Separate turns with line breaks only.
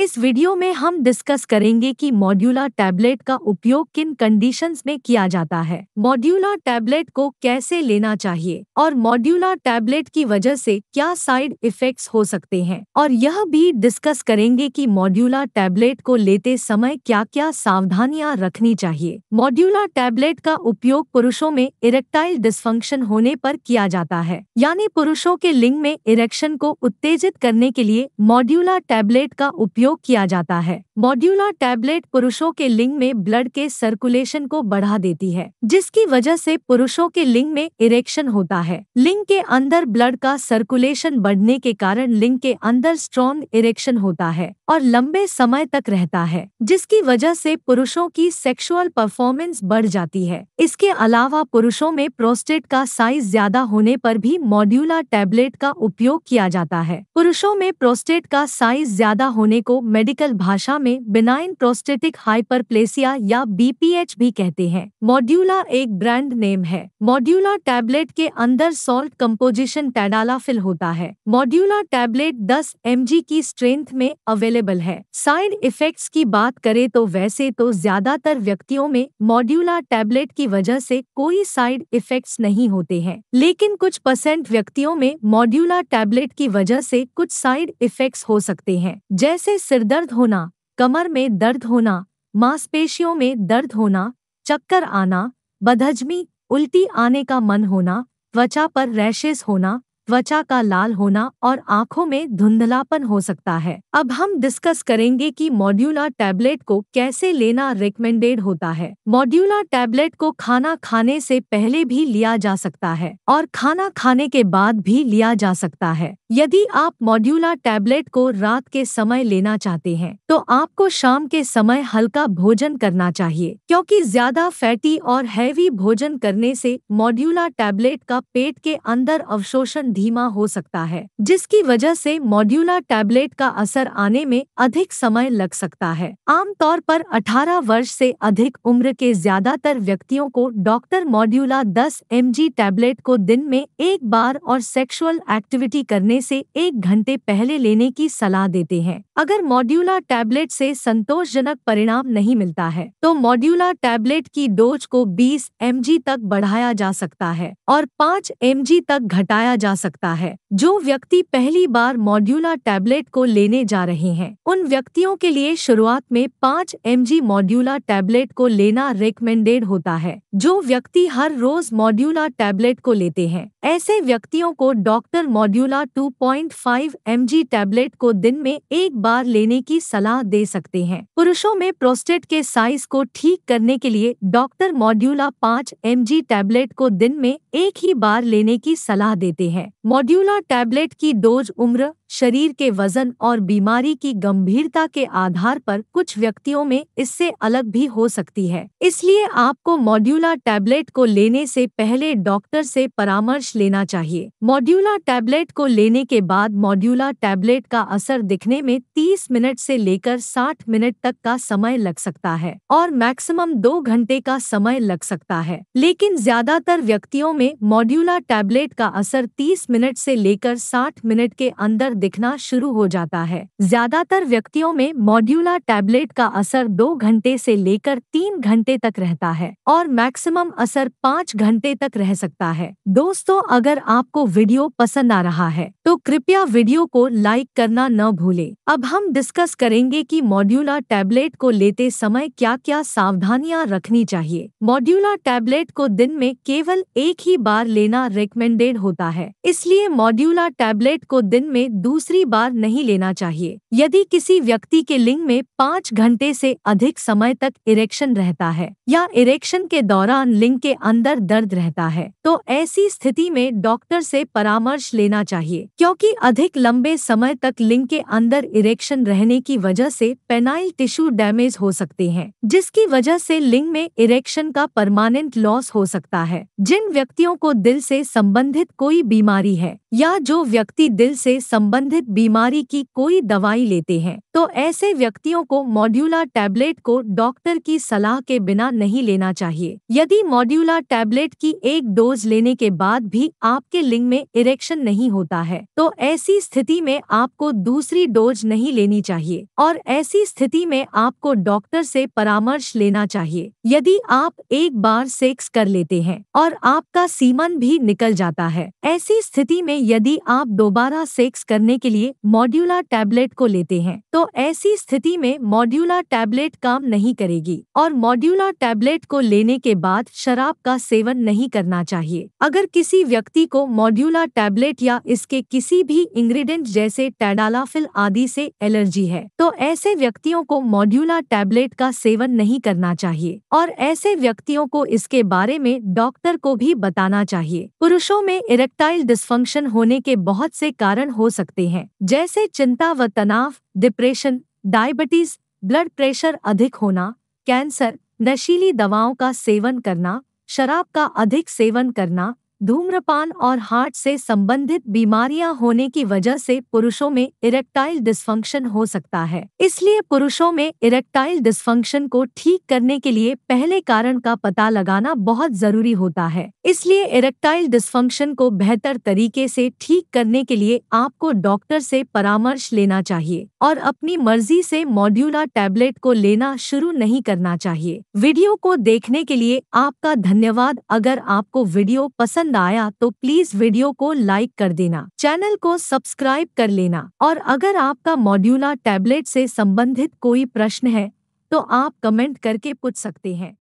इस वीडियो में हम डिस्कस करेंगे कि मॉड्यूलर टैबलेट का उपयोग किन कंडीशंस में किया जाता है मॉड्यूलर टैबलेट को कैसे लेना चाहिए और मॉड्यूलर टैबलेट की वजह से क्या साइड इफेक्ट्स हो सकते हैं और यह भी डिस्कस करेंगे कि मॉड्यूलर टैबलेट को लेते समय क्या क्या सावधानियां रखनी चाहिए मॉड्यूलर टैबलेट का उपयोग पुरुषों में इरेक्टाइल डिस्फंक्शन होने पर किया जाता है यानी पुरुषों के लिंग में इरेक्शन को उत्तेजित करने के लिए मॉड्यूलर टैबलेट का उपयोग उपयोग किया जाता है मॉड्यूलर टैबलेट पुरुषों के लिंग में ब्लड के सर्कुलेशन को बढ़ा देती है जिसकी वजह से पुरुषों के लिंग में इरेक्शन होता है लिंग के अंदर ब्लड का सर्कुलेशन बढ़ने के कारण लिंग के अंदर स्ट्रॉन्ग इरेक्शन होता है और लंबे समय तक रहता है जिसकी वजह से पुरुषों की सेक्सुअल परफॉर्मेंस बढ़ जाती है इसके अलावा पुरुषों में प्रोस्टेट का साइज ज्यादा होने पर भी मॉड्यूला टैबलेट का उपयोग किया जाता है पुरुषों में प्रोस्टेट का साइज ज्यादा होने को मेडिकल भाषा में बिनाइन प्रोस्टेटिक हाइपरप्लेसिया या बीपीएच भी कहते हैं मॉड्यूला एक ब्रांड नेम है मॉड्यूला टैबलेट के अंदर सॉल्ट कंपोजिशन टैडालाफिल होता है मॉड्यूला टैबलेट 10 एम की स्ट्रेंथ में अवेलेबल है साइड इफेक्ट्स की बात करें तो वैसे तो ज्यादातर व्यक्तियों में मॉड्यूला टैबलेट की वजह से कोई साइड इफेक्ट्स नहीं होते हैं लेकिन कुछ परसेंट व्यक्तियों में मॉड्यूला टैबलेट की वजह से कुछ साइड इफेक्ट्स हो सकते हैं जैसे सिरदर्द होना कमर में दर्द होना मांसपेशियों में दर्द होना चक्कर आना बदहजमी उल्टी आने का मन होना त्वचा पर रैशेस होना त्वचा का लाल होना और आंखों में धुंधलापन हो सकता है अब हम डिस्कस करेंगे कि मॉड्यूला टैबलेट को कैसे लेना रिकमेंडेड होता है मॉड्यूला टैबलेट को खाना खाने से पहले भी लिया जा सकता है और खाना खाने के बाद भी लिया जा सकता है यदि आप मॉड्यूला टैबलेट को रात के समय लेना चाहते हैं तो आपको शाम के समय हल्का भोजन करना चाहिए क्योंकि ज्यादा फैटी और हैवी भोजन करने से मॉड्यूला टैबलेट का पेट के अंदर अवशोषण धीमा हो सकता है जिसकी वजह से मॉड्यूलर टैबलेट का असर आने में अधिक समय लग सकता है आमतौर पर 18 वर्ष से अधिक उम्र के ज्यादातर व्यक्तियों को डॉक्टर मॉड्यूला 10 एम टैबलेट को दिन में एक बार और सेक्सुअल एक्टिविटी करने से एक घंटे पहले लेने की सलाह देते हैं अगर मॉड्यूला टैबलेट से संतोषजनक परिणाम नहीं मिलता है तो मॉड्यूला टैबलेट की डोज को 20 एम तक बढ़ाया जा सकता है और 5 एम तक घटाया जा सकता है जो व्यक्ति पहली बार मॉड्यूलर टैबलेट को लेने जा रहे हैं उन व्यक्तियों के लिए शुरुआत में पाँच एम जी मॉड्यूलर टैबलेट को लेना रिकमेंडेड होता है जो व्यक्ति हर रोज मॉड्यूलर टैबलेट को लेते हैं ऐसे व्यक्तियों को डॉक्टर मॉड्यूलर 2.5 पॉइंट टैबलेट को दिन में एक बार लेने की सलाह दे सकते हैं पुरुषों में प्रोस्टेट के साइज को ठीक करने के लिए डॉक्टर मॉड्यूला 5 एम टैबलेट को दिन में एक ही बार लेने की सलाह देते हैं मॉड्यूलर टैबलेट की डोज उम्र शरीर के वजन और बीमारी की गंभीरता के आधार पर कुछ व्यक्तियों में इससे अलग भी हो सकती है इसलिए आपको मॉड्यूला टैबलेट को लेने से पहले डॉक्टर से परामर्श लेना चाहिए मॉड्यूला टैबलेट को लेने के बाद मॉड्यूला टैबलेट का असर दिखने में 30 मिनट से लेकर 60 मिनट तक का समय लग सकता है और मैक्सिमम दो घंटे का समय लग सकता है लेकिन ज्यादातर व्यक्तियों में मॉड्यूला टैबलेट का असर 30 मिनट से लेकर 60 मिनट के अंदर दिखना शुरू हो जाता है ज्यादातर व्यक्तियों में मॉड्यूला टैबलेट का असर दो घंटे से लेकर तीन घंटे तक रहता है और मैक्सिमम असर पाँच घंटे तक रह सकता है दोस्तों अगर आपको वीडियो पसंद आ रहा है तो कृपया वीडियो को लाइक करना न भूले अब हम डिस्कस करेंगे की मॉड्यूला टैबलेट को लेते समय क्या क्या सावधानियाँ रखनी चाहिए मॉड्यूला टैबलेट को दिन में केवल एक ही बार लेना रिकमेंडेड होता है इसलिए मॉड्यूला टैबलेट को दिन में दूसरी बार नहीं लेना चाहिए यदि किसी व्यक्ति के लिंग में पाँच घंटे से अधिक समय तक इरेक्शन रहता है या इरेक्शन के दौरान लिंग के अंदर दर्द रहता है तो ऐसी स्थिति में डॉक्टर से परामर्श लेना चाहिए क्योंकि अधिक लंबे समय तक लिंग के अंदर इरेक्शन रहने की वजह से पेनाइल टिश्यू डैमेज हो सकते हैं जिसकी वजह से लिंग में इरेक्शन का परमानेंट लॉस हो सकता है जिन व्यक्तियों को दिल से संबंधित कोई बीमारी है या जो व्यक्ति दिल से संबंध संबंधित बीमारी की कोई दवाई लेते हैं तो ऐसे व्यक्तियों को मॉड्यूला टैबलेट को डॉक्टर की सलाह के बिना नहीं लेना चाहिए यदि मॉड्यूला टैबलेट की एक डोज लेने के बाद भी आपके लिंग में इरेक्शन नहीं होता है तो ऐसी स्थिति में आपको दूसरी डोज नहीं लेनी चाहिए और ऐसी स्थिति में आपको डॉक्टर से परामर्श लेना चाहिए यदि आप एक बार सेक्स कर लेते हैं और आपका सीमन भी निकल जाता है ऐसी स्थिति में यदि आप दोबारा सेक्स करने करने के लिए मॉड्यूलर टैबलेट को लेते हैं तो ऐसी स्थिति में मॉड्यूलर टैबलेट काम नहीं करेगी और मॉड्यूलर टैबलेट को लेने के बाद शराब का सेवन नहीं करना चाहिए अगर किसी व्यक्ति को मॉड्यूलर टैबलेट या इसके किसी भी इंग्रेडिएंट जैसे टैडालाफिल आदि से एलर्जी है तो ऐसे व्यक्तियों को मॉड्यूलर टैबलेट का सेवन नहीं करना चाहिए और ऐसे व्यक्तियों को इसके बारे में डॉक्टर को भी बताना चाहिए पुरुषों में इरेक्टाइल डिस्फंक्शन होने के बहुत से कारण हो सकते सकते हैं जैसे चिंता व तनाव डिप्रेशन डायबिटीज ब्लड प्रेशर अधिक होना कैंसर नशीली दवाओं का सेवन करना शराब का अधिक सेवन करना धूम्रपान और हार्ट से संबंधित बीमारियां होने की वजह से पुरुषों में इरेक्टाइल डिस्फंक्शन हो सकता है इसलिए पुरुषों में इरेक्टाइल डिस्फंक्शन को ठीक करने के लिए पहले कारण का पता लगाना बहुत जरूरी होता है इसलिए इरेक्टाइल डिस्फंक्शन को बेहतर तरीके से ठीक करने के लिए आपको डॉक्टर से परामर्श लेना चाहिए और अपनी मर्जी से मॉड्यूला टैबलेट को लेना शुरू नहीं करना चाहिए वीडियो को देखने के लिए आपका धन्यवाद अगर आपको वीडियो पसंद पसंद आया तो प्लीज वीडियो को लाइक कर देना चैनल को सब्सक्राइब कर लेना और अगर आपका मॉड्यूला टैबलेट से संबंधित कोई प्रश्न है तो आप कमेंट करके पूछ सकते हैं